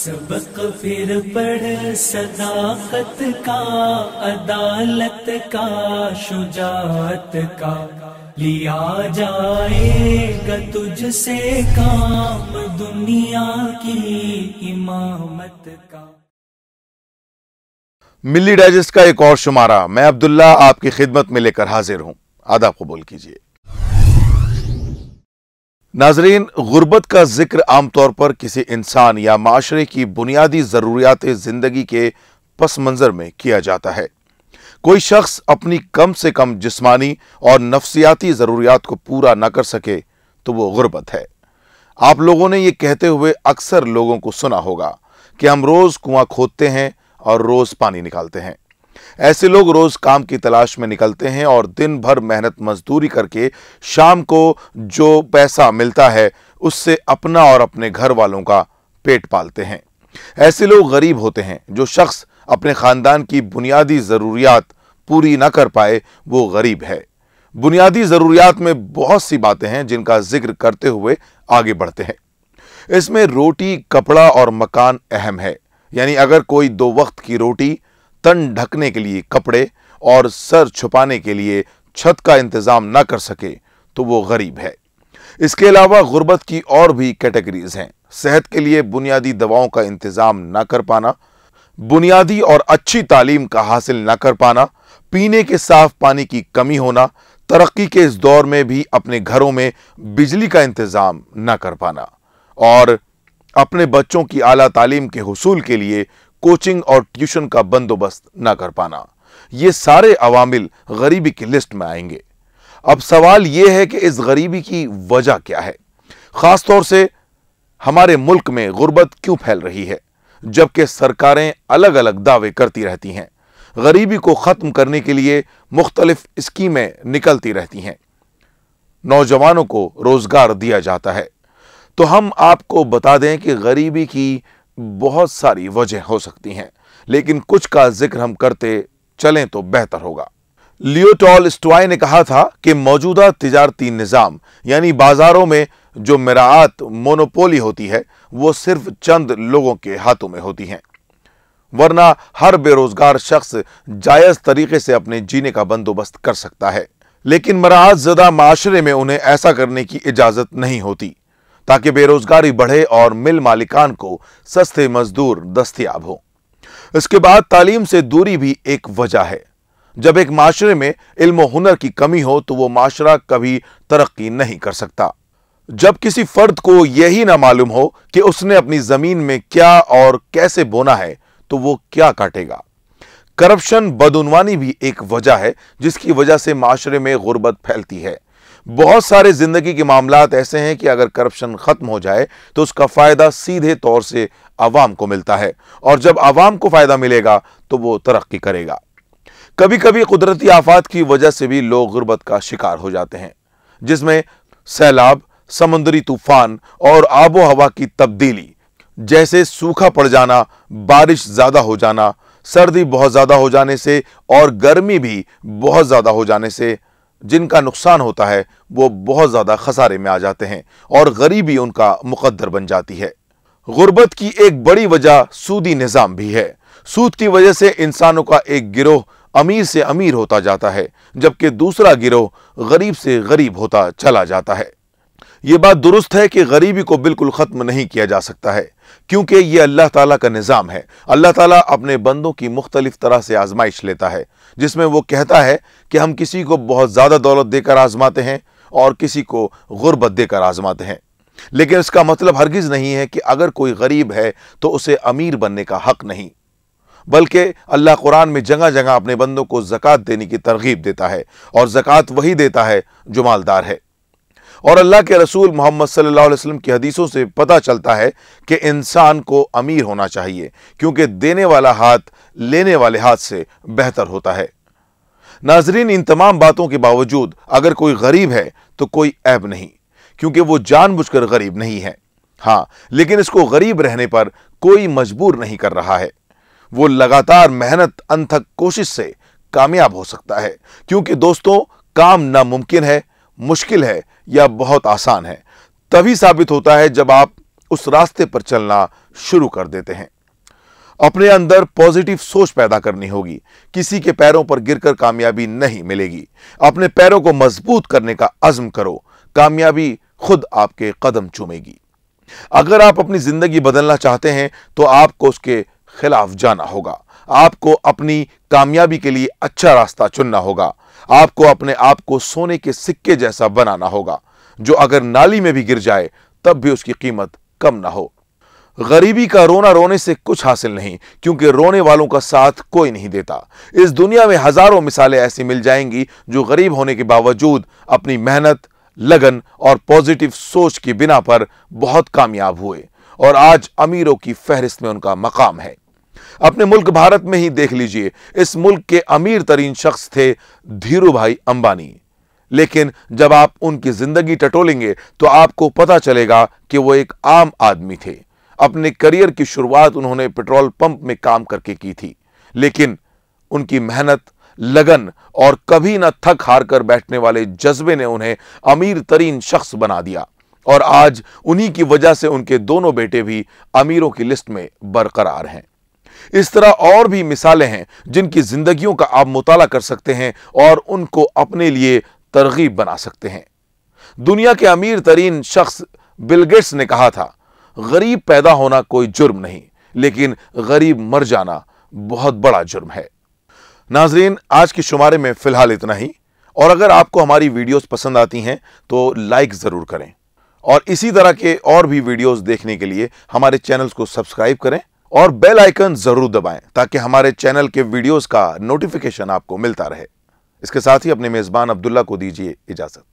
सबक फिर पढ़ सदाकत का अदालत का शुजात का लिया जाएगा तुझसे काम दुनिया की इमामत का मिल्ली डाइजेस्ट का एक और शुमारा मैं अब्दुल्ला आपकी खिदमत में लेकर हाजिर हूं आदाब कबूल कीजिए नाजरीन गुर्बत का जिक्र आमतौर पर किसी इंसान या माशरे की बुनियादी ज़रूरियात ज़िंदगी के पस मंज़र में किया जाता है कोई शख्स अपनी कम से कम जिस्मानी और नफसियाती ज़रूरियात को पूरा ना कर सके तो वो गुर्बत है आप लोगों ने ये कहते हुए अक्सर लोगों को सुना होगा कि हम रोज़ कुआं खोदते हैं और रोज़ पानी निकालते हैं ऐसे लोग रोज काम की तलाश में निकलते हैं और दिन भर मेहनत मजदूरी करके शाम को जो पैसा मिलता है उससे अपना और अपने घर वालों का पेट पालते हैं ऐसे लोग गरीब होते हैं जो शख्स अपने खानदान की बुनियादी ज़रूरियात पूरी ना कर पाए वो गरीब है बुनियादी ज़रूरियात में बहुत सी बातें हैं जिनका जिक्र करते हुए आगे बढ़ते हैं इसमें रोटी कपड़ा और मकान अहम है यानी अगर कोई दो वक्त की रोटी तन ढकने के लिए कपड़े और सर छुपाने के लिए छत का इंतज़ाम ना कर सके तो वो गरीब है इसके अलावा गुर्बत की और भी कैटेगरीज हैं सेहत के लिए बुनियादी दवाओं का इंतज़ाम ना कर पाना बुनियादी और अच्छी तालीम का हासिल ना कर पाना पीने के साफ पानी की कमी होना तरक्की के इस दौर में भी अपने घरों में बिजली का इंतज़ाम ना कर पाना और अपने बच्चों की आला तालीम के हसूल के लिए कोचिंग और ट्यूशन का बंदोबस्त ना कर पाना ये सारे अवामिल गरीबी की लिस्ट में आएंगे अब सवाल यह है कि इस गरीबी की वजह क्या है खासतौर से हमारे मुल्क में गुर्बत क्यों फैल रही है जबकि सरकारें अलग अलग दावे करती रहती हैं गरीबी को ख़त्म करने के लिए मुख्तलिफ स्कीमें निकलती रहती हैं नौजवानों को रोज़गार दिया जाता है तो हम आपको बता दें कि गरीबी की बहुत सारी वजह हो सकती हैं लेकिन कुछ का जिक्र हम करते चलें तो बेहतर होगा लियोटॉल स्टॉय ने कहा था कि मौजूदा तजारती निज़ाम यानी बाज़ारों में जो मरात मोनोपोली होती है वो सिर्फ चंद लोगों के हाथों में होती हैं वरना हर बेरोजगार शख्स जायज़ तरीके से अपने जीने का बंदोबस्त कर सकता है लेकिन मराहत ज्यादा माशरे में उन्हें ऐसा करने की इजाज़त नहीं होती ताकि बेरोजगारी बढ़े और मिल मालिकान को सस्ते मजदूर दस्तियाब हों इसके बाद तालीम से दूरी भी एक वजह है जब एक माशरे में इल्म हुनर की कमी हो तो वो माशरा कभी तरक्की नहीं कर सकता जब किसी फर्द को यही ना मालूम हो कि उसने अपनी जमीन में क्या और कैसे बोना है तो वो क्या काटेगा करप्शन बदनवानी भी एक वजह है जिसकी वजह से माशरे में गुर्बत फैलती है बहुत सारे ज़िंदगी के मामला ऐसे हैं कि अगर करप्शन ख़त्म हो जाए तो उसका फ़ायदा सीधे तौर से आवाम को मिलता है और जब आवाम को फ़ायदा मिलेगा तो वो तरक्की करेगा कभी कभी कुदरती आफात की वजह से भी लोग गुर्बत का शिकार हो जाते हैं जिसमें सैलाब समुद्री तूफान और आबो हवा की तब्दीली जैसे सूखा पड़ जाना बारिश ज़्यादा हो जाना सर्दी बहुत ज़्यादा हो जाने से और गर्मी भी बहुत ज़्यादा हो जाने से जिनका नुकसान होता है वो बहुत ज़्यादा खसारे में आ जाते हैं और गरीबी उनका मुकद्दर बन जाती है गुर्बत की एक बड़ी वजह सूदी निज़ाम भी है सूद की वजह से इंसानों का एक गिरोह अमीर से अमीर होता जाता है जबकि दूसरा गिरोह गरीब से गरीब होता चला जाता है ये बात दुरुस्त है कि गरीबी को बिल्कुल ख़त्म नहीं किया जा सकता है क्योंकि ये अल्लाह ताला का निज़ाम है अल्लाह ताला अपने बंदों की मुख्तलिफ तरह से आजमाइश लेता है जिसमें वो कहता है कि हम किसी को बहुत ज़्यादा दौलत देकर आजमाते हैं और किसी को गुर्बत देकर आजमाते हैं लेकिन इसका मतलब हरगिज़ नहीं है कि अगर कोई गरीब है तो उसे अमीर बनने का हक नहीं बल्कि अल्लाह कुरान में जगह जगह अपने बंदों को जक़ात देने की तरगीब देता है और जक़ात वही देता है जो मालदार है और अल्लाह के रसूल मोहम्मद सल्लल्लाहु अलैहि वसल्लम की हदीसों से पता चलता है कि इंसान को अमीर होना चाहिए क्योंकि देने वाला हाथ लेने वाले हाथ से बेहतर होता है नाजरीन इन तमाम बातों के बावजूद अगर कोई गरीब है तो कोई ऐब नहीं क्योंकि वो जानबूझकर गरीब नहीं है हाँ लेकिन इसको गरीब रहने पर कोई मजबूर नहीं कर रहा है वो लगातार मेहनत अनथक कोशिश से कामयाब हो सकता है क्योंकि दोस्तों काम नामुमकिन है मुश्किल है या बहुत आसान है तभी साबित होता है जब आप उस रास्ते पर चलना शुरू कर देते हैं अपने अंदर पॉजिटिव सोच पैदा करनी होगी किसी के पैरों पर गिरकर कामयाबी नहीं मिलेगी अपने पैरों को मजबूत करने का अज़म करो कामयाबी खुद आपके कदम चूमेगी अगर आप अपनी जिंदगी बदलना चाहते हैं तो आपको उसके खिलाफ जाना होगा आपको अपनी कामयाबी के लिए अच्छा रास्ता चुनना होगा आपको अपने आप को सोने के सिक्के जैसा बनाना होगा जो अगर नाली में भी गिर जाए तब भी उसकी कीमत कम ना हो गरीबी का रोना रोने से कुछ हासिल नहीं क्योंकि रोने वालों का साथ कोई नहीं देता इस दुनिया में हजारों मिसालें ऐसी मिल जाएंगी जो गरीब होने के बावजूद अपनी मेहनत लगन और पॉजिटिव सोच की बिना पर बहुत कामयाब हुए और आज अमीरों की फहरिस्त में उनका मकाम है अपने मुल्क भारत में ही देख लीजिए इस मुल्क के अमीर तरीन शख्स थे धीरू भाई अंबानी लेकिन जब आप उनकी जिंदगी टटोलेंगे तो आपको पता चलेगा कि वो एक आम आदमी थे अपने करियर की शुरुआत उन्होंने पेट्रोल पंप में काम करके की थी लेकिन उनकी मेहनत लगन और कभी न थक हार कर बैठने वाले जज्बे ने उन्हें अमीर तरीन शख्स बना दिया और आज उन्हीं की वजह से उनके दोनों बेटे भी अमीरों की लिस्ट में बरकरार हैं इस तरह और भी मिसालें हैं जिनकी ज़िंदगियों का आप मुताला कर सकते हैं और उनको अपने लिए तरगीब बना सकते हैं दुनिया के अमीर तरीन शख्स बिलगेट्स ने कहा था गरीब पैदा होना कोई जुर्म नहीं लेकिन गरीब मर जाना बहुत बड़ा जुर्म है नाजरीन आज के शुमारे में फ़िलहाल इतना ही और अगर आपको हमारी वीडियोस पसंद आती हैं तो लाइक ज़रूर करें और इसी तरह के और भी वीडियोस देखने के लिए हमारे चैनल्स को सब्सक्राइब करें और बेल आइकन जरूर दबाएं ताकि हमारे चैनल के वीडियोस का नोटिफिकेशन आपको मिलता रहे इसके साथ ही अपने मेजबान अब्दुल्ला को दीजिए इजाजत